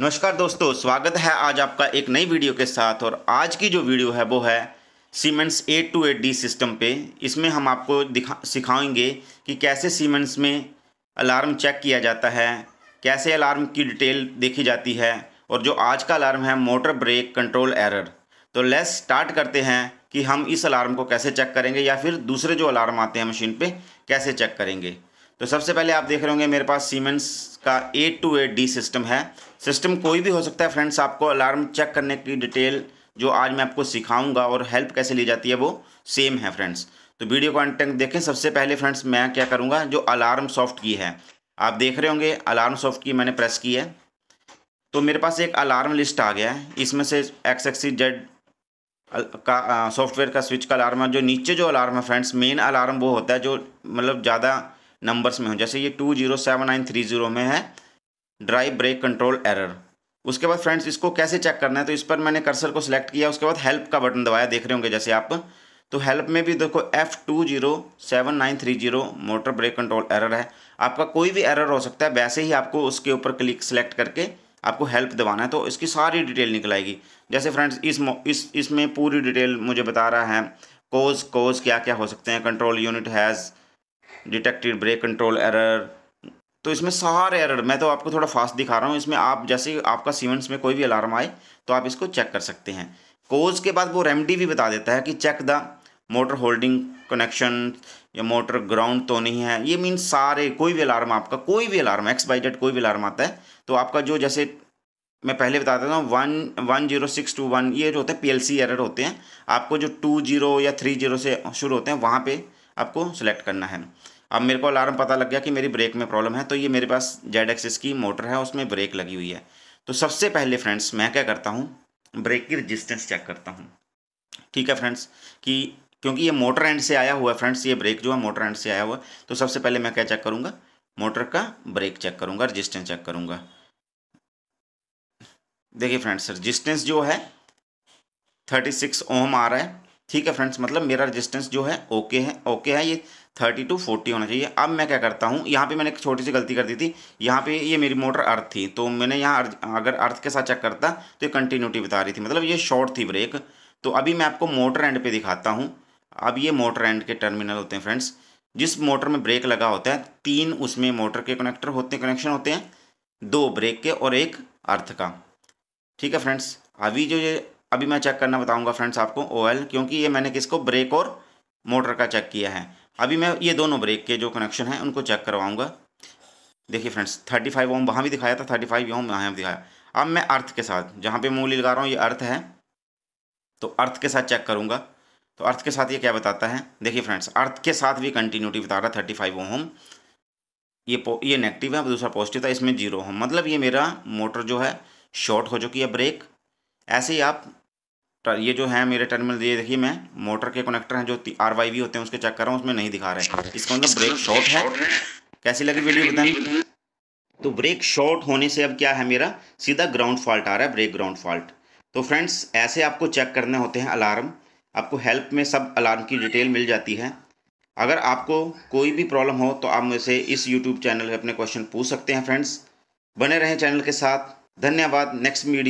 नमस्कार दोस्तों स्वागत है आज आपका एक नई वीडियो के साथ और आज की जो वीडियो है वो है Siemens A two A D system पे इसमें हम आपको दिखा सिखाएंगे कि कैसे सीमेंट्स में अलार्म चेक किया जाता है कैसे अलार्म की डिटेल देखी जाती है और जो आज का अलार्म है मोटर ब्रेक कंट्रोल एरर तो लेस स्टार्ट करते हैं कि हम इस अलार्म को कैसे चेक करेंगे या फिर दूसरे जो अलार्म आते हैं मशीन पर कैसे चेक करेंगे तो सबसे पहले आप देख रहे होंगे मेरे पास सीमेंस का A two A D system है सिस्टम कोई भी हो सकता है फ्रेंड्स आपको अलार्म चेक करने की डिटेल जो आज मैं आपको सिखाऊंगा और हेल्प कैसे ली जाती है वो सेम है फ्रेंड्स तो वीडियो को देखें सबसे पहले फ्रेंड्स मैं क्या करूँगा जो अलार्म सॉफ्ट की है आप देख रहे होंगे अलार्म सॉफ्ट की मैंने प्रेस की है तो मेरे पास एक अलार्म लिस्ट आ गया है इसमें से एक्स एक्सी जेड का सॉफ्टवेयर का स्विच का अलार्म है जो नीचे जो अलार्म है फ्रेंड्स मेन अलार्म वो होता है जो मतलब ज़्यादा नंबर्स में हो जैसे ये two zero seven nine three zero में है ड्राइव ब्रेक कंट्रोल एरर उसके बाद फ्रेंड्स इसको कैसे चेक करना है तो इस पर मैंने कर्सर को सिलेक्ट किया उसके बाद हेल्प का बटन दबाया देख रहे होंगे जैसे आप तो हेल्प में भी देखो F two zero seven nine three zero motor brake control error है आपका कोई भी एरर हो सकता है वैसे ही आपको उसके ऊपर क्लिक सेलेक्ट करके आपको हेल्प दबाना है तो इसकी सारी डिटेल निकल आएगी जैसे फ्रेंड्स इस इस इसमें पूरी डिटेल मुझे बता रहा है कोज कोज क्या क्या हो सकते हैं control unit has detected brake control error तो इसमें सारे एरर मैं तो आपको थोड़ा फास्ट दिखा रहा हूँ इसमें आप जैसे आपका सीमेंट्स में कोई भी अलार्म आए तो आप इसको चेक कर सकते हैं कोज के बाद वो रेमडी भी बता देता है कि check the motor holding connection या मोटर ग्राउंड तो नहीं है ये मीन सारे कोई भी अलार्म आपका कोई भी अलार्म एक्स बाई डेट कोई भी अलार्म आता है तो आपका जो जैसे मैं पहले बता देता हूँ one one zero six two one ये जो होते हैं पीएलसी एरर होते हैं आपको जो टू जीरो या थ्री जीरो से शुरू होते हैं वहाँ पे आपको सेलेक्ट करना है अब मेरे को अलार्म पता लग गया कि मेरी ब्रेक में प्रॉब्लम है तो ये मेरे पास जेड एक्सिस की मोटर है उसमें ब्रेक लगी हुई है तो सबसे पहले फ्रेंड्स मैं क्या करता हूँ ब्रेक की रजिस्टेंस चेक करता हूँ ठीक है फ्रेंड्स कि क्योंकि ये मोटर एंड से आया हुआ है फ्रेंड्स ये ब्रेक जो है मोटर एंड से आया हुआ तो सबसे पहले मैं क्या चेक करूँगा मोटर का ब्रेक चेक करूँगा रजिस्टेंस चेक करूँगा देखिए फ्रेंड्स रजिस्टेंस जो है थर्टी सिक्स ओम आ रहा है ठीक है फ्रेंड्स मतलब मेरा रजिस्टेंस जो है ओके है ओके है ये थर्टी टू फोर्टी होना चाहिए अब मैं क्या करता हूँ यहाँ पे मैंने एक छोटी सी गलती कर दी थी यहाँ पे ये मेरी मोटर अर्थ थी तो मैंने यहाँ अगर अर्थ के साथ चेक करता तो ये कंटिन्यूटी बता रही थी मतलब ये शॉर्ट थी ब्रेक तो अभी मैं आपको मोटर एंड पे दिखाता हूँ अब ये मोटर एंड के टर्मिनल होते हैं फ्रेंड्स जिस मोटर में ब्रेक लगा होता है तीन उसमें मोटर के कनेक्टर होते हैं कनेक्शन होते हैं दो ब्रेक के और एक अर्थ का ठीक है फ्रेंड्स अभी जो ये अभी मैं चेक करना बताऊँगा फ्रेंड्स आपको ओ क्योंकि ये मैंने किसको ब्रेक और मोटर का चेक किया है अभी मैं ये दोनों ब्रेक के जो कनेक्शन हैं उनको चेक करवाऊँगा देखिए फ्रेंड्स थर्टी फाइव ओम वहाँ भी दिखाया था थर्टी फाइव ओम वहाँ भी दिखाया अब मैं अर्थ के साथ जहाँ पे मूली लगा रहा हूँ ये अर्थ है तो अर्थ के साथ चेक करूँगा तो अर्थ के साथ ये क्या बताता है देखिए फ्रेंड्स अर्थ के साथ भी कंटिन्यूटी बता रहा थर्टी फाइव ओम ये ये नेगेटिव है दूसरा पॉजिटिव था इसमें जीरो ओम मतलब ये मेरा मोटर जो है शॉर्ट हो चुकी है ब्रेक ऐसे ही आप ये जो है मेरे टर्मिनल ये देखिए मैं मोटर के कनेक्टर हैं जो आर वाई वी होते हैं उसके चेक कर रहा हूँ उसमें नहीं दिखा रहे इसका मतलब ब्रेक शॉर्ट है कैसी लगी वीडियो बताएं तो ब्रेक शॉर्ट होने से अब क्या है मेरा सीधा ग्राउंड फॉल्ट आ रहा है ब्रेक ग्राउंड फॉल्ट तो फ्रेंड्स ऐसे आपको चेक करने होते हैं अलार्म आपको हेल्प में सब अलार्म की डिटेल मिल जाती है अगर आपको कोई भी प्रॉब्लम हो तो आप मुझसे इस यूट्यूब चैनल पर अपने क्वेश्चन पूछ सकते हैं फ्रेंड्स बने रहें चैनल के साथ धन्यवाद नेक्स्ट वीडियो